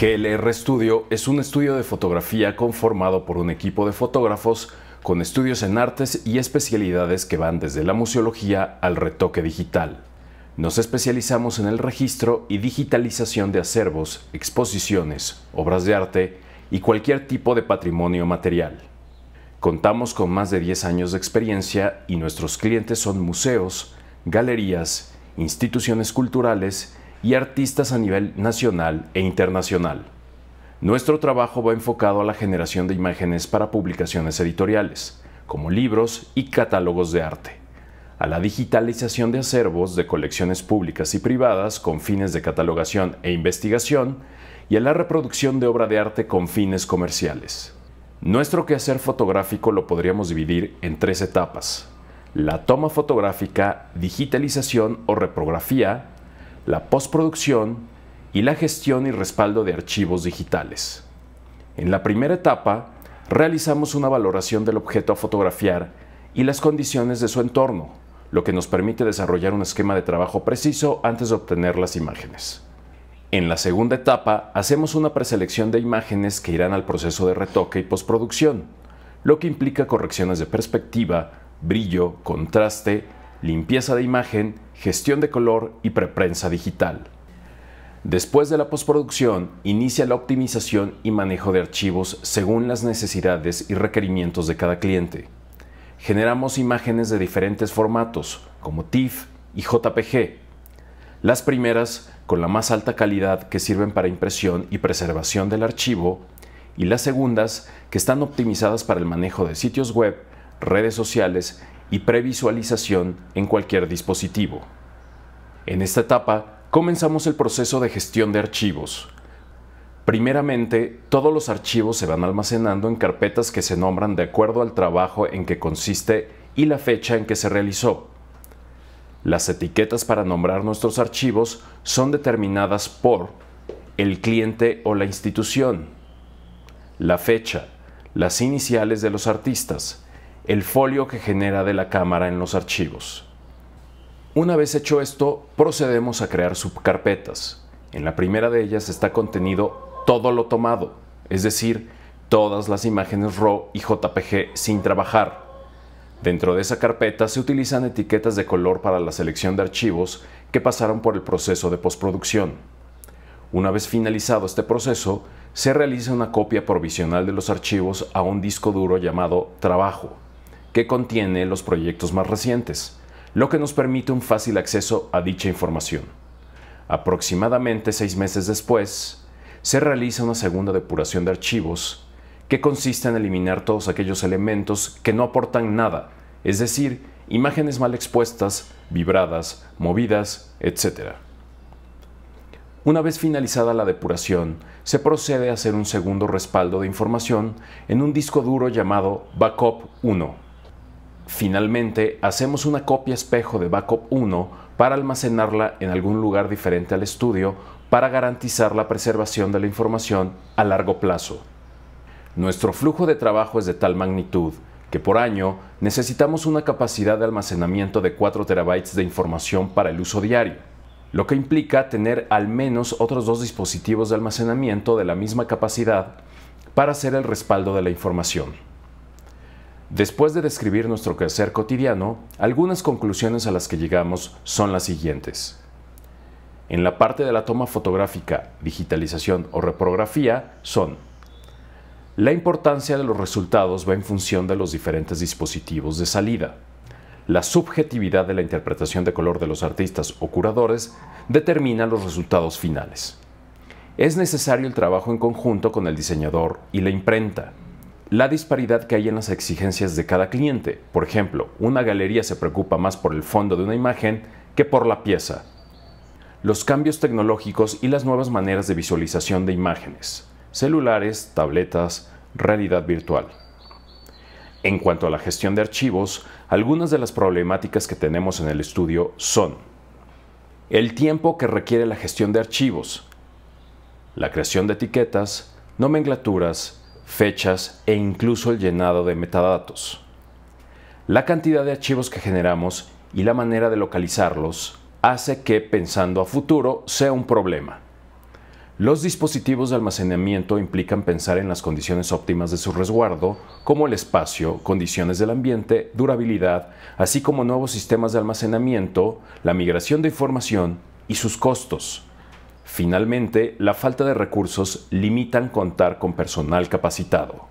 GLR Studio es un estudio de fotografía conformado por un equipo de fotógrafos con estudios en artes y especialidades que van desde la museología al retoque digital. Nos especializamos en el registro y digitalización de acervos, exposiciones, obras de arte y cualquier tipo de patrimonio material. Contamos con más de 10 años de experiencia y nuestros clientes son museos, galerías, instituciones culturales y artistas a nivel nacional e internacional. Nuestro trabajo va enfocado a la generación de imágenes para publicaciones editoriales, como libros y catálogos de arte, a la digitalización de acervos de colecciones públicas y privadas con fines de catalogación e investigación, y a la reproducción de obra de arte con fines comerciales. Nuestro quehacer fotográfico lo podríamos dividir en tres etapas. La toma fotográfica, digitalización o reprografía la postproducción y la gestión y respaldo de archivos digitales. En la primera etapa, realizamos una valoración del objeto a fotografiar y las condiciones de su entorno, lo que nos permite desarrollar un esquema de trabajo preciso antes de obtener las imágenes. En la segunda etapa, hacemos una preselección de imágenes que irán al proceso de retoque y postproducción, lo que implica correcciones de perspectiva, brillo, contraste, limpieza de imagen, gestión de color y preprensa digital. Después de la postproducción, inicia la optimización y manejo de archivos según las necesidades y requerimientos de cada cliente. Generamos imágenes de diferentes formatos, como TIFF y JPG. Las primeras con la más alta calidad que sirven para impresión y preservación del archivo, y las segundas que están optimizadas para el manejo de sitios web, redes sociales y previsualización en cualquier dispositivo. En esta etapa, comenzamos el proceso de gestión de archivos. Primeramente, todos los archivos se van almacenando en carpetas que se nombran de acuerdo al trabajo en que consiste y la fecha en que se realizó. Las etiquetas para nombrar nuestros archivos son determinadas por el cliente o la institución, la fecha, las iniciales de los artistas, el folio que genera de la cámara en los archivos. Una vez hecho esto, procedemos a crear subcarpetas. En la primera de ellas está contenido todo lo tomado, es decir, todas las imágenes RAW y JPG sin trabajar. Dentro de esa carpeta se utilizan etiquetas de color para la selección de archivos que pasaron por el proceso de postproducción. Una vez finalizado este proceso, se realiza una copia provisional de los archivos a un disco duro llamado trabajo que contiene los proyectos más recientes, lo que nos permite un fácil acceso a dicha información. Aproximadamente seis meses después, se realiza una segunda depuración de archivos que consiste en eliminar todos aquellos elementos que no aportan nada, es decir, imágenes mal expuestas, vibradas, movidas, etc. Una vez finalizada la depuración, se procede a hacer un segundo respaldo de información en un disco duro llamado Backup 1 Finalmente, hacemos una copia espejo de backup 1 para almacenarla en algún lugar diferente al estudio para garantizar la preservación de la información a largo plazo. Nuestro flujo de trabajo es de tal magnitud que por año necesitamos una capacidad de almacenamiento de 4 terabytes de información para el uso diario, lo que implica tener al menos otros dos dispositivos de almacenamiento de la misma capacidad para hacer el respaldo de la información. Después de describir nuestro crecer cotidiano, algunas conclusiones a las que llegamos son las siguientes. En la parte de la toma fotográfica, digitalización o reprografía son la importancia de los resultados va en función de los diferentes dispositivos de salida. La subjetividad de la interpretación de color de los artistas o curadores determina los resultados finales. Es necesario el trabajo en conjunto con el diseñador y la imprenta la disparidad que hay en las exigencias de cada cliente. Por ejemplo, una galería se preocupa más por el fondo de una imagen que por la pieza. Los cambios tecnológicos y las nuevas maneras de visualización de imágenes. Celulares, tabletas, realidad virtual. En cuanto a la gestión de archivos, algunas de las problemáticas que tenemos en el estudio son el tiempo que requiere la gestión de archivos, la creación de etiquetas, nomenclaturas, fechas e incluso el llenado de metadatos. La cantidad de archivos que generamos y la manera de localizarlos hace que pensando a futuro sea un problema. Los dispositivos de almacenamiento implican pensar en las condiciones óptimas de su resguardo, como el espacio, condiciones del ambiente, durabilidad, así como nuevos sistemas de almacenamiento, la migración de información y sus costos. Finalmente, la falta de recursos limitan contar con personal capacitado.